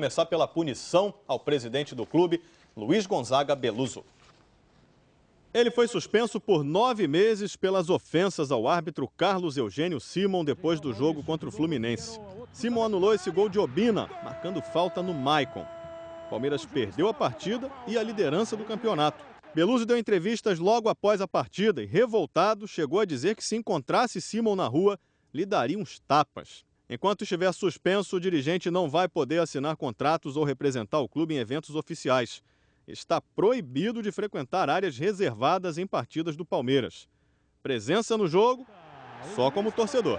começar pela punição ao presidente do clube, Luiz Gonzaga Beluso. Ele foi suspenso por nove meses pelas ofensas ao árbitro Carlos Eugênio Simon depois do jogo contra o Fluminense. Simon anulou esse gol de Obina, marcando falta no Maicon. Palmeiras perdeu a partida e a liderança do campeonato. Beluso deu entrevistas logo após a partida e, revoltado, chegou a dizer que se encontrasse Simon na rua, lhe daria uns tapas. Enquanto estiver suspenso, o dirigente não vai poder assinar contratos ou representar o clube em eventos oficiais. Está proibido de frequentar áreas reservadas em partidas do Palmeiras. Presença no jogo, só como torcedor.